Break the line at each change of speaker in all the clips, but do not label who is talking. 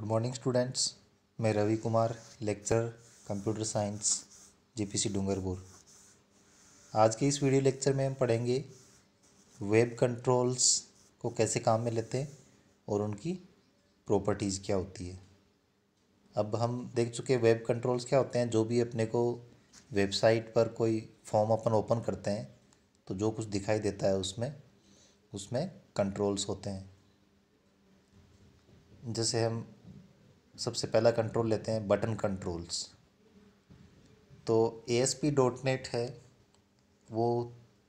Good morning students मैं Ravi Kumar lecture computer science JPC Dungarpur आज के इस वीडियो लेक्चर में हम पढ़ेंगे वेब कंट्रोल्स को कैसे काम में लेते हैं और उनकी प्रॉपर्टीज़ क्या होती है अब हम देख चुके हैं वेब कंट्रोल्स क्या होते हैं जो भी अपने को वेबसाइट पर कोई फॉर्म अपन ओपन करते हैं तो जो कुछ दिखाई देता है उसमें उसमें कंट्रोल्स होते हैं जैसे हम सबसे पहला कंट्रोल लेते हैं बटन कंट्रोल्स तो A S P dot net है वो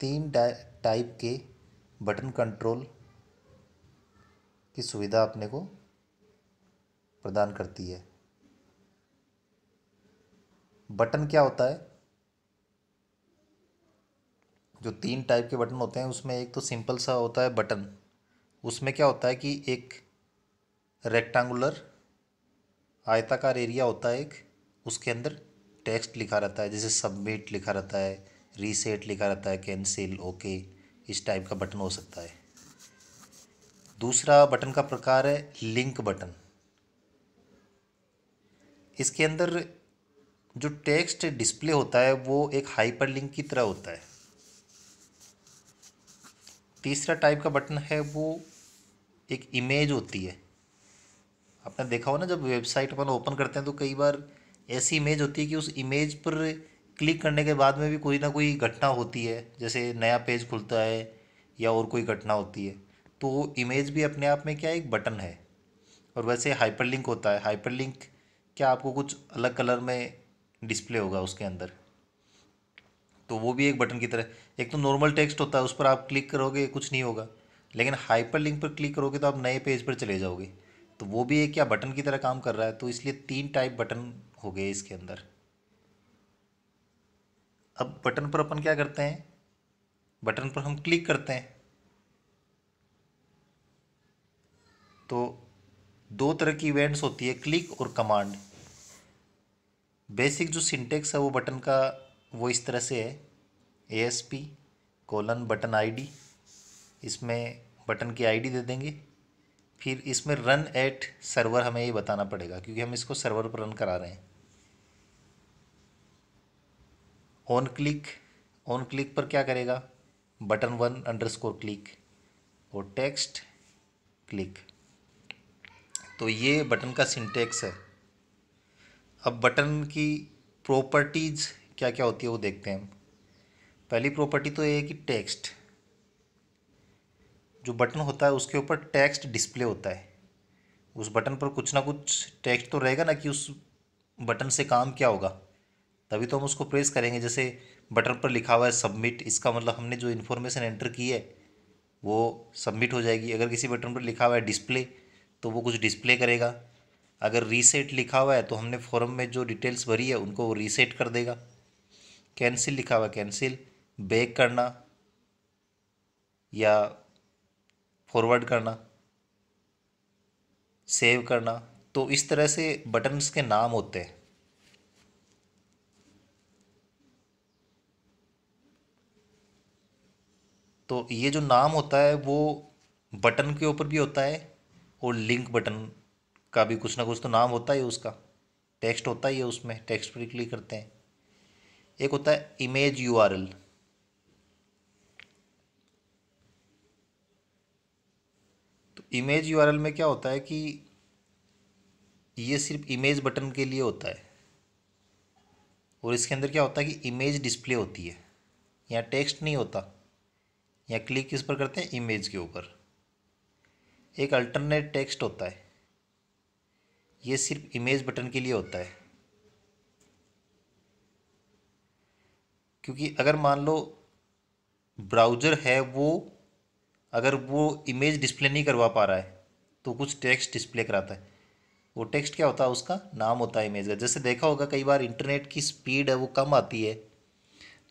तीन टाइप के बटन कंट्रोल की सुविधा अपने को प्रदान करती है बटन क्या होता है जो तीन टाइप के बटन होते हैं उसमें एक तो सिंपल सा होता है बटन उसमें क्या होता है कि एक रेक्टेंगुलर आयताकार एरिया होता है एक उसके अंदर टेक्स्ट लिखा रहता है जैसे सबमिट लिखा रहता है रीसेट लिखा रहता है कैंसिल ओके इस टाइप का बटन हो सकता है दूसरा बटन का प्रकार है लिंक बटन इसके अंदर जो टेक्स्ट डिस्प्ले होता है वो एक हाइपर लिंक की तरह होता है तीसरा टाइप का बटन है वो एक इमेज होती है आपने देखा हो ना जब वेबसाइट अपन ओपन करते हैं तो कई बार ऐसी इमेज होती है कि उस इमेज पर क्लिक करने के बाद में भी कोई ना कोई घटना होती है जैसे नया पेज खुलता है या और कोई घटना होती है तो इमेज भी अपने आप में क्या एक बटन है और वैसे हाइपरलिंक होता है हाइपरलिंक क्या आपको कुछ अलग कलर में डिस्प्ले होगा उसके अंदर तो वो भी एक बटन की तरह एक तो नॉर्मल टेक्स्ट होता है उस पर आप क्लिक करोगे कुछ नहीं होगा लेकिन हाइपर लिंक पर क्लिक करोगे तो आप नए पेज पर चले जाओगे तो वो भी एक क्या बटन की तरह काम कर रहा है तो इसलिए तीन टाइप बटन हो गए इसके अंदर अब बटन पर अपन क्या करते हैं बटन पर हम क्लिक करते हैं तो दो तरह की इवेंट्स होती है क्लिक और कमांड बेसिक जो सिंटेक्स है वो बटन का वो इस तरह से है A S P colon button ID इसमें बटन की आईडी दे देंगे फिर इसमें रन एट सर्वर हमें ये बताना पड़ेगा क्योंकि हम इसको सर्वर पर रन करा रहे हैं ऑन क्लिक ऑन क्लिक पर क्या करेगा button one underscore click और टेक्स्ट क्लिक तो ये बटन का सिंटेक्स है अब बटन की प्रॉपर्टीज़ क्या क्या होती है वो देखते हैं हम पहली प्रॉपर्टी तो ये है कि टेक्स्ट जो बटन होता है उसके ऊपर टेक्स्ट डिस्प्ले होता है उस बटन पर कुछ ना कुछ टेक्स्ट तो रहेगा ना कि उस बटन से काम क्या होगा तभी तो हम उसको प्रेस करेंगे जैसे बटन पर लिखा हुआ है सबमिट इसका मतलब हमने जो इन्फॉर्मेशन एंटर की है वो सबमिट हो जाएगी अगर किसी बटन पर लिखा हुआ है डिस्प्ले तो वो कुछ डिस्प्ले करेगा अगर रीसेट लिखा हुआ है तो हमने फॉर्म में जो डिटेल्स भरी है उनको वो रीसेट कर देगा कैंसिल लिखा हुआ है कैंसिल बैक करना या फॉरवर्ड करना सेव करना तो इस तरह से बटन्स के नाम होते हैं तो ये जो नाम होता है वो बटन के ऊपर भी होता है और लिंक बटन का भी कुछ ना कुछ तो नाम होता ही उसका टेक्स्ट होता ही है उसमें टेक्स्ट पर क्लिक करते हैं एक होता है इमेज यूआरएल इमेज यू में क्या होता है कि ये सिर्फ इमेज बटन के लिए होता है और इसके अंदर क्या होता है कि इमेज डिस्प्ले होती है यहाँ टेक्स्ट नहीं होता यहाँ क्लिक किस पर करते हैं इमेज के ऊपर एक अल्टरनेट टेक्स्ट होता है ये सिर्फ इमेज बटन के लिए होता है क्योंकि अगर मान लो ब्राउज़र है वो अगर वो इमेज डिस्प्ले नहीं करवा पा रहा है तो कुछ टेक्स्ट डिस्प्ले कराता है वो टेक्स्ट क्या होता है उसका नाम होता है इमेज का जैसे देखा होगा कई बार इंटरनेट की स्पीड है वो कम आती है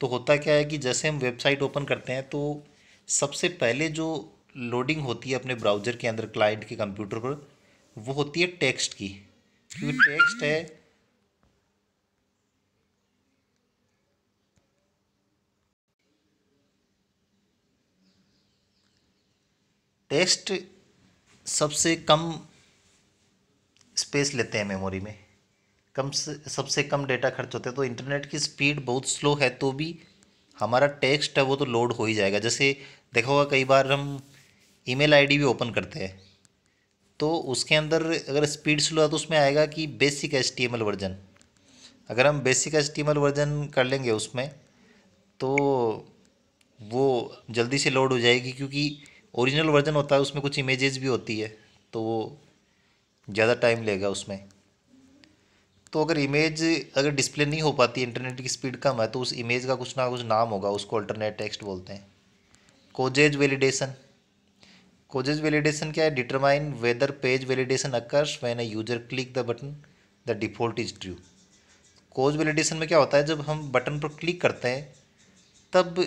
तो होता क्या है कि जैसे हम वेबसाइट ओपन करते हैं तो सबसे पहले जो लोडिंग होती है अपने ब्राउज़र के अंदर क्लाइंट के कंप्यूटर पर वो होती है टेक्स्ट की क्योंकि टेक्स्ट है टेक्स्ट सबसे कम स्पेस लेते हैं मेमोरी में कम से सबसे कम डेटा खर्च होता है तो इंटरनेट की स्पीड बहुत स्लो है तो भी हमारा टेक्स्ट है वो तो लोड हो ही जाएगा जैसे देखा होगा कई बार हम ईमेल आईडी भी ओपन करते हैं तो उसके अंदर अगर स्पीड स्लो है तो उसमें आएगा कि बेसिक एच वर्जन अगर हम बेसिक एच वर्जन कर लेंगे उसमें तो वो जल्दी से लोड हो जाएगी क्योंकि ओरिजिनल वर्जन होता है उसमें कुछ इमेजेस भी होती है तो वो ज़्यादा टाइम लेगा उसमें तो अगर इमेज अगर डिस्प्ले नहीं हो पाती इंटरनेट की स्पीड कम है तो उस इमेज का कुछ ना कुछ नाम होगा उसको अल्टरनेट टेक्स्ट बोलते हैं कोजेज वैलिडेशन कोजेज वैलिडेशन क्या है determine whether page validation occurs when a user click the button the default is true causes validation में क्या होता है जब हम बटन पर क्लिक करते हैं तब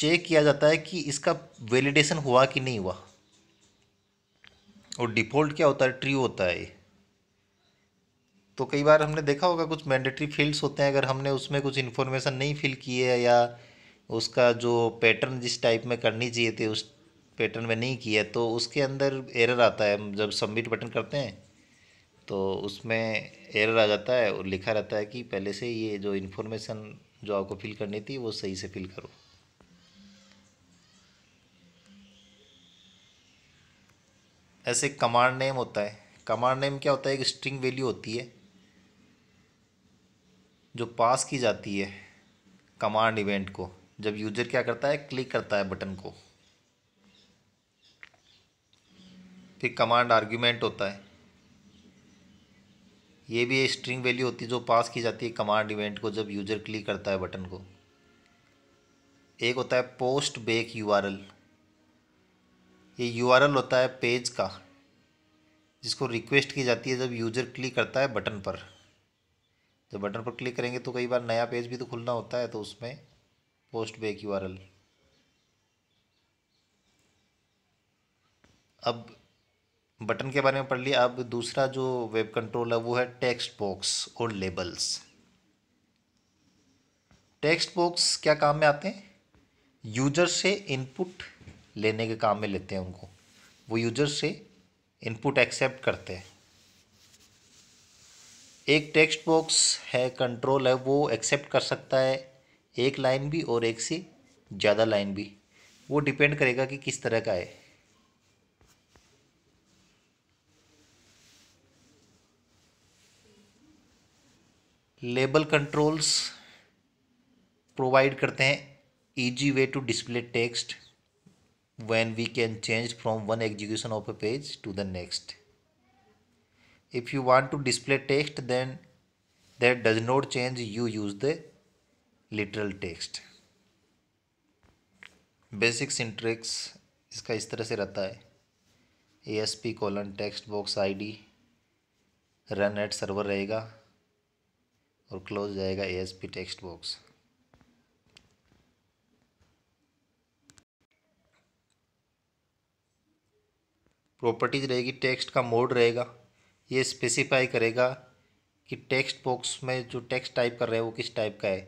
चेक किया जाता है कि इसका वैलिडेशन हुआ कि नहीं हुआ और डिफ़ॉल्ट क्या होता है ट्री होता है तो कई बार हमने देखा होगा कुछ मैंडेटरी फील्ड्स होते हैं अगर हमने उसमें कुछ इन्फॉर्मेशन नहीं फिल की है या उसका जो पैटर्न जिस टाइप में करनी चाहिए थी उस पैटर्न में नहीं किया तो उसके अंदर एरर आता है जब सबमिट बटन करते हैं तो उसमें एरर आ जाता है और लिखा रहता है कि पहले से ये जो इन्फॉर्मेशन जो आपको फिल करनी थी वो सही से फिल करो ऐसे कमांड नेम होता है कमांड नेम क्या होता है एक स्ट्रिंग वैल्यू होती है जो पास की जाती है कमांड इवेंट को जब यूजर क्या करता है क्लिक करता है बटन को फिर कमांड आर्ग्यूमेंट होता है ये भी एक स्ट्रिंग वैल्यू होती है जो पास की जाती है कमांड इवेंट को जब यूजर क्लिक करता है बटन को एक होता है पोस्ट बेक यूआरएल ये यू होता है पेज का जिसको रिक्वेस्ट की जाती है जब यूज़र क्लिक करता है बटन पर जब बटन पर क्लिक करेंगे तो कई बार नया पेज भी तो खुलना होता है तो उसमें पोस्ट बैक यू अब बटन के बारे में पढ़ लिया अब दूसरा जो वेब कंट्रोल है वो है टेक्स्ट बॉक्स और लेबल्स टेक्स्ट बॉक्स क्या काम में आते हैं यूजर से इनपुट लेने के काम में लेते हैं उनको वो यूजर से इनपुट एक्सेप्ट करते हैं एक टेक्स्ट बॉक्स है कंट्रोल है वो एक्सेप्ट कर सकता है एक लाइन भी और एक से ज़्यादा लाइन भी वो डिपेंड करेगा कि किस तरह का है लेबल कंट्रोल्स प्रोवाइड करते हैं easy way to display text when we can change from one execution of a page to the next. If you want to display text then that does not change you use the literal text. basic syntax iska is tarah se rehta hai asp colon text box id run at server rahega at server रहेगा और close जाएगा A S P text box properties रहेगी text का mode रहेगा ये specify करेगा कि text box में जो टेक्स्ट टाइप कर रहे हैं वो किस टाइप का है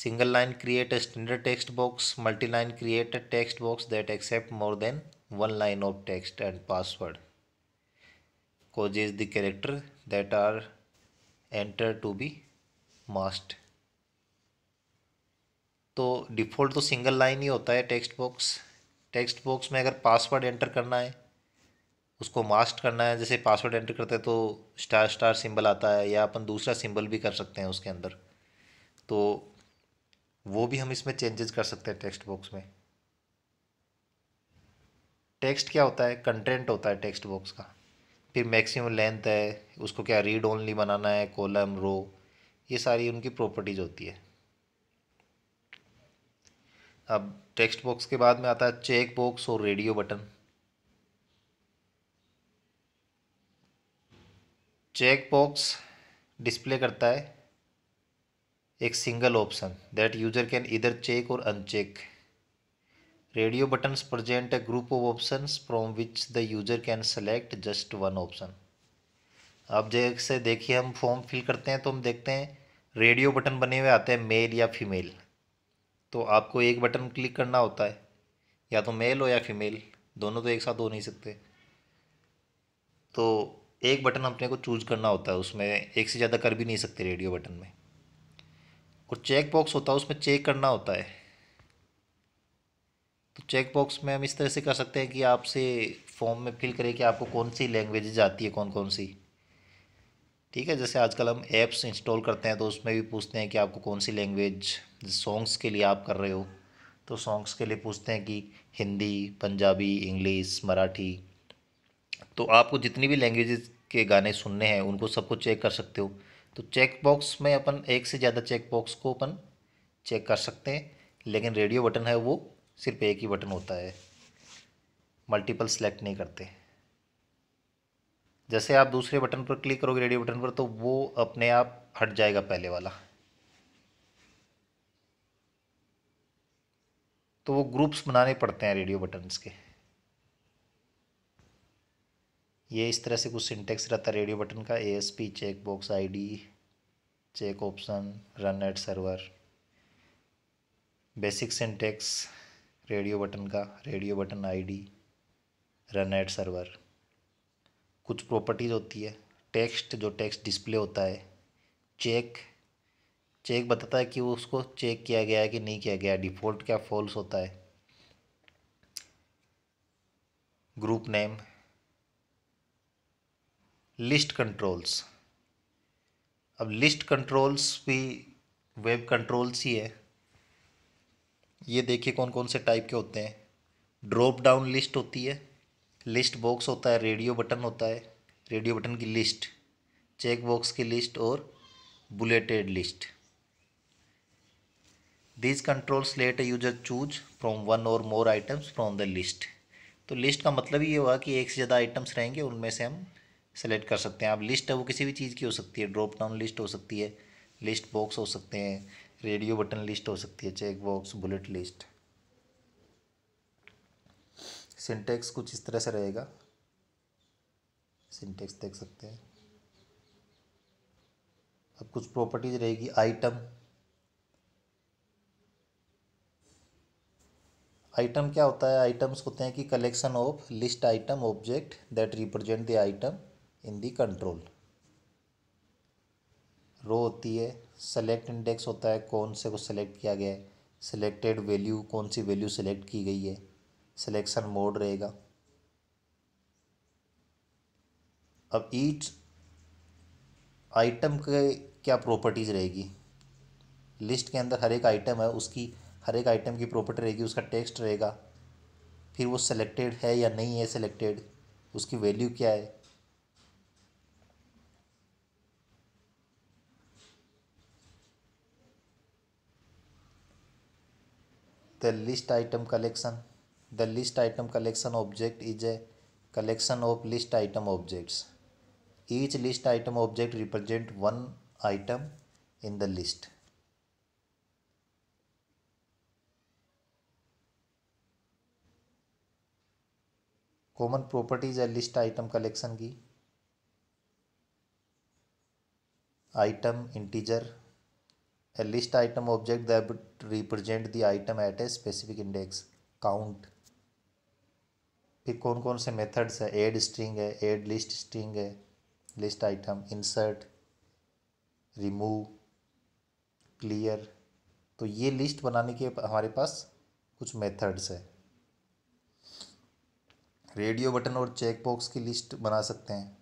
single line create standard text box multi line create text box that accept more than one line of text and password causes is the character that are enter to be masked तो default तो single line ही होता है text box text box में अगर password enter करना है उसको मास्ट करना है जैसे पासवर्ड एंटर करते हैं तो स्टार स्टार सिंबल आता है या अपन दूसरा सिंबल भी कर सकते हैं उसके अंदर तो वो भी हम इसमें चेंजेस कर सकते हैं टेक्स्ट बॉक्स में टेक्स्ट क्या होता है कंटेंट होता है टेक्स्ट बॉक्स का फिर मैक्सिमम लेंथ है उसको क्या रीड ओनली बनाना है कॉलम रो ये सारी उनकी प्रॉपर्टीज़ होती है अब टेक्स्ट बॉक्स के बाद में आता है चेक बॉक्स और radio button check box display करता है एक single option that user can either check or uncheck radio buttons present a group of options from which the user can select just one option अब जैसे देखिए हम form fill करते हैं तो हम देखते हैं रेडियो बटन बने हुए आते हैं मेल या फीमेल तो आपको एक बटन क्लिक करना होता है या तो मेल हो या फीमेल दोनों तो एक साथ हो नहीं सकते तो एक बटन अपने को चूज करना होता है उसमें एक से ज़्यादा कर भी नहीं सकते रेडियो बटन में और चेक बॉक्स होता है उसमें चेक करना होता है तो चेक बॉक्स में हम इस तरह से कर सकते हैं कि आपसे फॉर्म में फिल करें कि आपको कौन सी लैंग्वेजेज आती है कौन कौन सी ठीक है जैसे आजकल हम ऐप्स इंस्टॉल करते हैं तो उसमें भी पूछते हैं कि आपको कौन सी लैंग्वेज सॉन्ग्स के लिए आप कर रहे हो तो सॉन्ग्स के लिए पूछते हैं कि हिंदी पंजाबी इंग्लिश मराठी तो आपको जितनी भी लैंग्वेजेस के गाने सुनने हैं उनको सबको चेक कर सकते हो तो चेक बॉक्स में अपन एक से ज़्यादा चेक बॉक्स को अपन चेक कर सकते हैं लेकिन रेडियो बटन है वो सिर्फ एक ही बटन होता है मल्टीपल सेलेक्ट नहीं करते जैसे आप दूसरे बटन पर क्लिक करोगे रेडियो बटन पर तो वो अपने आप हट जाएगा पहले वाला तो वो ग्रुप्स बनाने पड़ते हैं रेडियो बटन्स के ये इस तरह से कुछ सिंटेक्स रहता है रेडियो बटन का A S P check box I D check option run at server basic syntax radio button का radio button ID run at server कुछ प्रॉपर्टीज़ होती है टेक्स्ट जो टेक्स्ट डिस्प्ले होता है चेक चेक बताता है कि उसको चेक किया गया है कि नहीं किया गया डिफ़ॉल्ट क्या फॉल्स होता है ग्रुप नेम लिस्ट कंट्रोल्स अब लिस्ट कंट्रोल्स भी वेब कंट्रोल्स ही है ये देखिए कौन कौन से टाइप के होते हैं ड्रॉप डाउन लिस्ट होती है लिस्ट बॉक्स होता है रेडियो बटन होता है रेडियो बटन की लिस्ट चेक बॉक्स की लिस्ट और bulleted list this controls let user choose from one or more items from the list तो लिस्ट का मतलब ये हुआ कि एक से ज़्यादा आइटम्स रहेंगे उनमें से हम सेलेक्ट कर सकते हैं अब लिस्ट है वो किसी भी चीज़ की हो सकती है ड्रॉप डाउन लिस्ट हो सकती है लिस्ट बॉक्स हो सकते हैं रेडियो बटन लिस्ट हो सकती है check box bullet list syntax कुछ इस तरह से रहेगा सिंटेक्स देख सकते हैं अब कुछ प्रॉपर्टीज रहेगी आइटम आइटम क्या होता है आइटम्स होते हैं कि collection of list item object that represent the item in the control रो होती है सेलेक्ट इंडेक्स होता है कौन से को सेलेक्ट किया गया है सेलेक्टेड वैल्यू कौन सी वैल्यू सेलेक्ट की गई है सिलेक्शन मोड रहेगा अब ईच आइटम के क्या प्रॉपर्टीज़ रहेगी लिस्ट के अंदर हर एक आइटम है उसकी हर एक आइटम की प्रॉपर्टी रहेगी उसका टेक्स्ट रहेगा फिर वो सिलेक्टेड है या नहीं है सिलेक्टेड उसकी वैल्यू क्या है the list item collection The list item collection object is a collection of list item objects. Each list item object represent one item in the list. Common properties है list item collection की item integer a list item object that represent the item at a specific index count फिर कौन कौन से methods है add string है add list string है list item insert remove clear तो ये लिस्ट बनाने के हमारे पास कुछ मेथड्स है रेडियो बटन और चेक बॉक्स की लिस्ट बना सकते हैं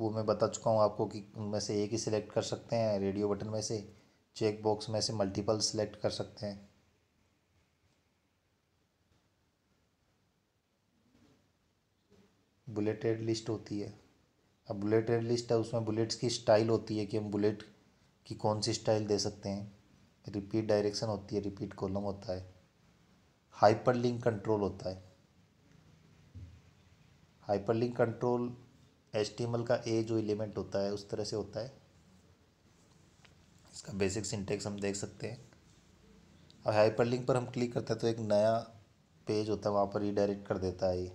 वो मैं बता चुका हूँ आपको कि उनमें से एक ही सिलेक्ट कर सकते हैं रेडियो बटन में से चेक बॉक्स में से मल्टीपल सिलेक्ट कर सकते हैं बुलेटेड लिस्ट होती है अब बुलेटेड लिस्ट है उसमें बुलेट्स की स्टाइल होती है कि हम बुलेट की कौन सी स्टाइल दे सकते हैं रिपीट डायरेक्शन होती है रिपीट कॉलम होता है हाइपर लिंक कंट्रोल होता है हाइपर लिंक कंट्रोल एच का ए जो एलिमेंट होता है उस तरह से होता है इसका बेसिक सिंटेक्स हम देख सकते हैं और हाइपर लिंक पर हम क्लिक करते हैं तो एक नया पेज होता है वहाँ पर रीडायरेक्ट कर देता है ये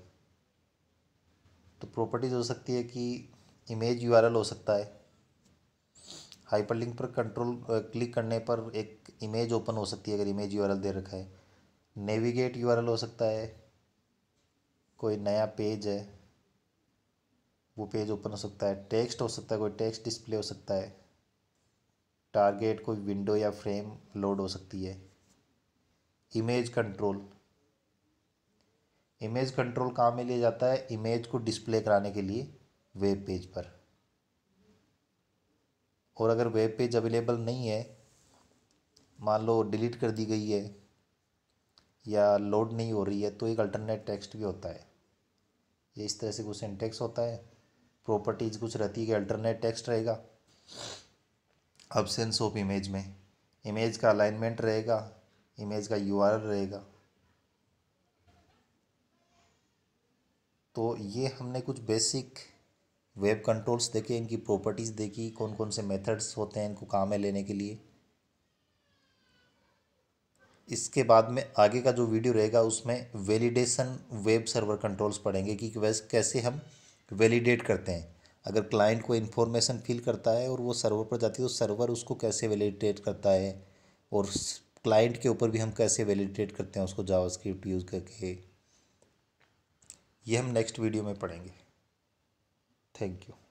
तो प्रॉपर्टीज़ हो सकती है कि इमेज यू हो सकता है हाइपरलिंक पर कंट्रोल क्लिक करने पर एक इमेज ओपन हो सकती है अगर इमेज यू दे रखा है नेविगेट यू हो सकता है कोई नया पेज है वो पेज ओपन हो सकता है टेक्स्ट हो सकता है कोई टेक्स्ट डिस्प्ले हो सकता है टारगेट कोई विंडो या फ्रेम लोड हो सकती है इमेज कंट्रोल इमेज कंट्रोल कहाँ में लिया जाता है इमेज को डिस्प्ले कराने के लिए वेब पेज पर और अगर वेब पेज अवेलेबल नहीं है मान लो डिलीट कर दी गई है या लोड नहीं हो रही है तो एक अल्टरनेट टेक्स्ट भी होता है ये इस तरह से कुछ सेंटेक्स होता है प्रॉपर्टीज़ कुछ रहती है कि अल्टरनेट टेक्स्ट रहेगा अबसेंस ऑफ इमेज में इमेज का अलाइनमेंट रहेगा इमेज का यू रहेगा तो ये हमने कुछ बेसिक वेब कंट्रोल्स देखे इनकी प्रॉपर्टीज़ देखी कौन कौन से मेथड्स होते हैं इनको काम में लेने के लिए इसके बाद में आगे का जो वीडियो रहेगा उसमें वैलिडेशन वेब सर्वर कंट्रोल्स पढ़ेंगे कि कैसे हम वैलिडेट करते हैं अगर क्लाइंट को इन्फॉर्मेशन फील करता है और वो सर्वर पर जाती है तो सर्वर उसको कैसे वैलिडेट करता है और क्लाइंट के ऊपर भी हम कैसे वैलिडेट करते हैं उसको जावास्क्रिप्ट यूज़ करके ये हम नेक्स्ट वीडियो में पढ़ेंगे थैंक यू